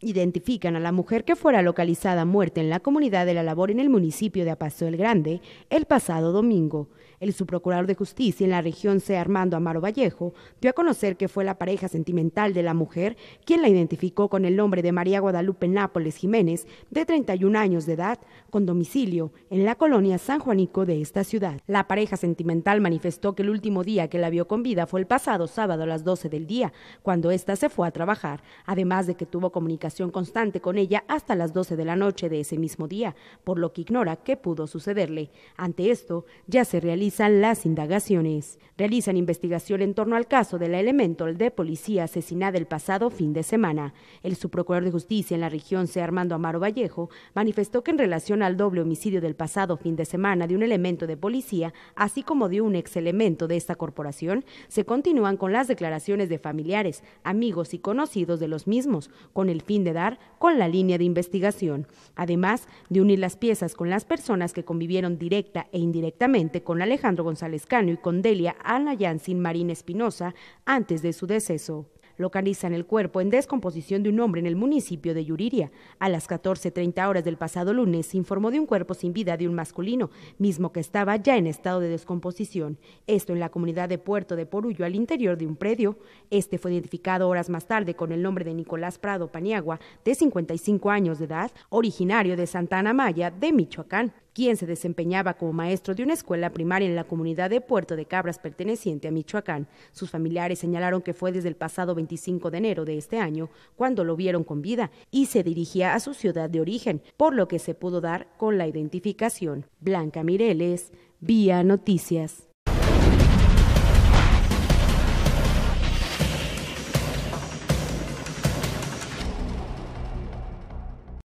identifican a la mujer que fuera localizada muerta en la comunidad de la labor en el municipio de Apaso el Grande el pasado domingo. El subprocurador de justicia en la región C. Armando Amaro Vallejo dio a conocer que fue la pareja sentimental de la mujer quien la identificó con el nombre de María Guadalupe Nápoles Jiménez, de 31 años de edad, con domicilio en la colonia San Juanico de esta ciudad. La pareja sentimental manifestó que el último día que la vio con vida fue el pasado sábado a las 12 del día, cuando ésta se fue a trabajar, además de que tuvo comunicación constante con ella hasta las 12 de la noche de ese mismo día, por lo que ignora qué pudo sucederle. Ante esto, ya se realizan las indagaciones. Realizan investigación en torno al caso de la elemento de policía asesinada el pasado fin de semana. El subprocurador de justicia en la región, C. Armando Amaro Vallejo, manifestó que en relación al doble homicidio del pasado fin de semana de un elemento de policía, así como de un ex elemento de esta corporación, se continúan con las declaraciones de familiares, amigos y conocidos de los mismos, con el fin de dar con la línea de investigación, además de unir las piezas con las personas que convivieron directa e indirectamente con Alejandro González Cano y con Delia Yancin Marín Espinosa antes de su deceso. Localizan el cuerpo en descomposición de un hombre en el municipio de Yuriria. A las 14.30 horas del pasado lunes se informó de un cuerpo sin vida de un masculino, mismo que estaba ya en estado de descomposición. Esto en la comunidad de Puerto de Porullo, al interior de un predio. Este fue identificado horas más tarde con el nombre de Nicolás Prado Paniagua, de 55 años de edad, originario de Santa Ana Maya, de Michoacán quien se desempeñaba como maestro de una escuela primaria en la comunidad de Puerto de Cabras perteneciente a Michoacán. Sus familiares señalaron que fue desde el pasado 25 de enero de este año cuando lo vieron con vida y se dirigía a su ciudad de origen, por lo que se pudo dar con la identificación. Blanca Mireles, Vía Noticias.